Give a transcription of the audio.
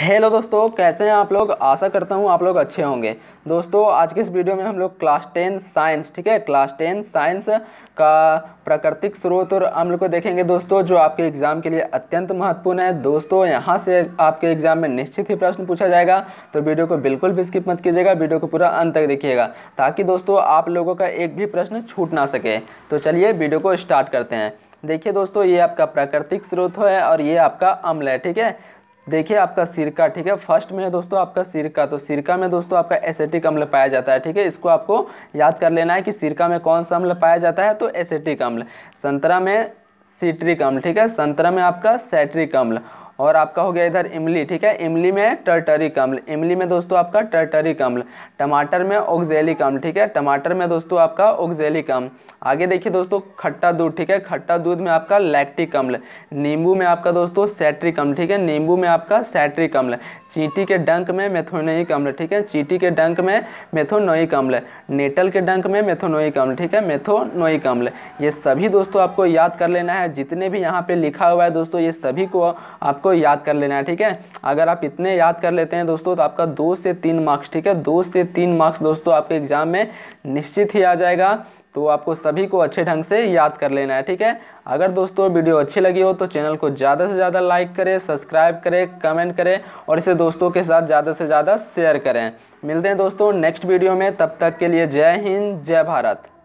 hello दोस्तों कैसे हैं आप लोग आशा करता हूँ आप लोग अच्छे होंगे दोस्तों आज के इस वीडियो में हम लोग क्लास टेन साइंस ठीक है क्लास टेन साइंस का प्राकृतिक स्रोत और अम्ल को देखेंगे दोस्तों जो आपके एग्ज़ाम के लिए अत्यंत महत्वपूर्ण है दोस्तों यहाँ से आपके एग्ज़ाम में निश्चित ही प्रश्न पूछा जाएगा तो वीडियो को बिल्कुल भी स्किप मत कीजिएगा वीडियो को पूरा अंत तक देखिएगा ताकि दोस्तों आप लोगों का एक भी प्रश्न छूट ना सके तो चलिए वीडियो को स्टार्ट करते हैं देखिए दोस्तों ये आपका प्राकृतिक स्रोत है और ये आपका अम्ल है ठीक है देखिए आपका सिरका ठीक है फर्स्ट में है दोस्तों आपका सिरका तो सिरका में दोस्तों आपका एसेटिक अम्ल पाया जाता है ठीक है इसको आपको याद कर लेना है कि सिरका में कौन सा अम्ल पाया जाता है तो एसेटिक अम्ल संतरा में सिट्रिक अम्ल ठीक है संतरा में आपका सैट्रिक अम्ल और आपका हो गया इधर इमली ठीक है इमली में टर्टरी कम्ल इमली में दोस्तों आपका टर्टरी कम्ल टमाटर में ओगजेली अम्ल ठीक है टमाटर में दोस्तों आपका ओगजेली कम आगे देखिए दोस्तों खट्टा दूध ठीक है खट्टा दूध में आपका लैक्टिक अम्ल नींबू में आपका दोस्तों सैट्रिक कम्ल ठीक है नींबू में आपका सैट्रिक अम्ल चींटी के डंक में मेथोनोई कम्ल ठीक है चींटी के डंक में मेथोनोई कम्ल नेटल के डंक में मेथोनोई कम्ल ठीक है मेथोनोई कम्ल ये सभी दोस्तों आपको याद कर लेना है जितने भी यहाँ पे लिखा हुआ है दोस्तों ये सभी को आपको को याद कर लेना है ठीक है अगर आप इतने याद कर लेते हैं दोस्तों तो आपका दो से तीन मार्क्स ठीक है दो से तीन मार्क्स दोस्तों आपके एग्ज़ाम में निश्चित ही आ जाएगा तो आपको सभी को अच्छे ढंग से याद कर लेना है ठीक है अगर दोस्तों वीडियो अच्छी लगी हो तो चैनल को ज़्यादा से ज़्यादा लाइक करें सब्सक्राइब करें कमेंट करें और इसे दोस्तों के साथ ज़्यादा से ज़्यादा शेयर करें मिलते हैं दोस्तों नेक्स्ट वीडियो में तब तक के लिए जय हिंद जय भारत